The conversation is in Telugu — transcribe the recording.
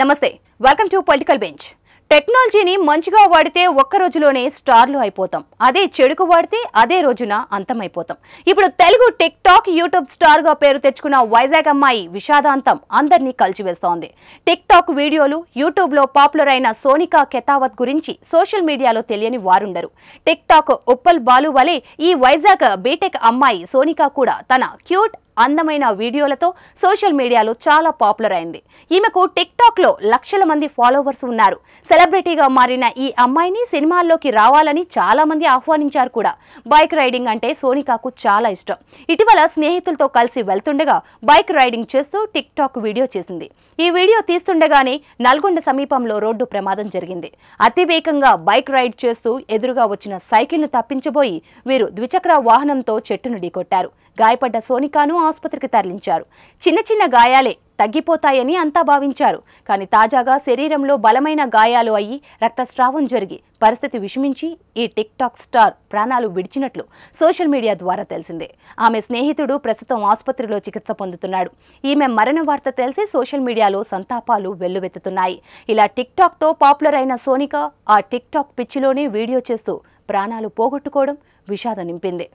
నమస్తే వెల్కమ్ టు పొలిటికల్ బెంచ్ టెక్నాలజీని మంచిగా వాడితే ఒక్క రోజులోనే స్టార్లు అయిపోతాం అదే చెడుకు వాడితే అదే రోజున అంతమైపోతాం ఇప్పుడు తెలుగు టిక్ టాక్ యూట్యూబ్ స్టార్గా పేరు తెచ్చుకున్న వైజాగ్ అమ్మాయి విషాదాంతం అందరినీ కలిచివేస్తోంది టిక్ టాక్ వీడియోలు యూట్యూబ్లో పాపులర్ అయిన సోనికా కెతావత్ గురించి సోషల్ మీడియాలో తెలియని వారుండరు టిక్ టాక్ ఉప్పల్ బాలు వలె ఈ వైజాగ్ బీటెక్ అమ్మాయి సోనికా కూడా తన క్యూట్ అందమైన వీడియోలతో సోషల్ మీడియాలో చాలా పాపులర్ అయింది ఈమెకు టిక్ టాక్ లో లక్షల మంది ఫాలోవర్స్ ఉన్నారు సెలబ్రిటీగా మారిన ఈ అమ్మాయిని సినిమాల్లోకి రావాలని చాలా మంది ఆహ్వానించారు కూడా బైక్ రైడింగ్ అంటే సోనికాకు చాలా ఇష్టం ఇటీవల స్నేహితులతో కలిసి వెళ్తుండగా బైక్ రైడింగ్ చేస్తూ టిక్ టాక్ వీడియో చేసింది ఈ వీడియో తీస్తుండగానే నల్గొండ సమీపంలో రోడ్డు ప్రమాదం జరిగింది అతివేగంగా బైక్ రైడ్ చేస్తూ ఎదురుగా వచ్చిన సైకిల్ను తప్పించబోయి వీరు ద్విచక్ర వాహనంతో చెట్టును ఢీకొట్టారు గాయపడ్డ సోనికాను ఆసుపత్రికి తరలించారు చిన్న చిన్న గాయాలే తగ్గిపోతాయని అంతా భావించారు కానీ తాజాగా శరీరంలో బలమైన గాయాలు అయ్యి రక్తస్రావం జరిగి పరిస్థితి విషమించి ఈ టిక్ టాక్ స్టార్ ప్రాణాలు విడిచినట్లు సోషల్ మీడియా ద్వారా తెలిసిందే ఆమె స్నేహితుడు ప్రస్తుతం ఆసుపత్రిలో చికిత్స పొందుతున్నాడు ఈమె మరణ వార్త తెలిసి సోషల్ మీడియాలో సంతాపాలు వెల్లువెత్తుతున్నాయి ఇలా టిక్ టాక్తో పాపులర్ అయిన సోనిక ఆ టిక్ టాక్ పిచ్చిలోనే వీడియో చేస్తూ ప్రాణాలు పోగొట్టుకోవడం విషాదం నింపింది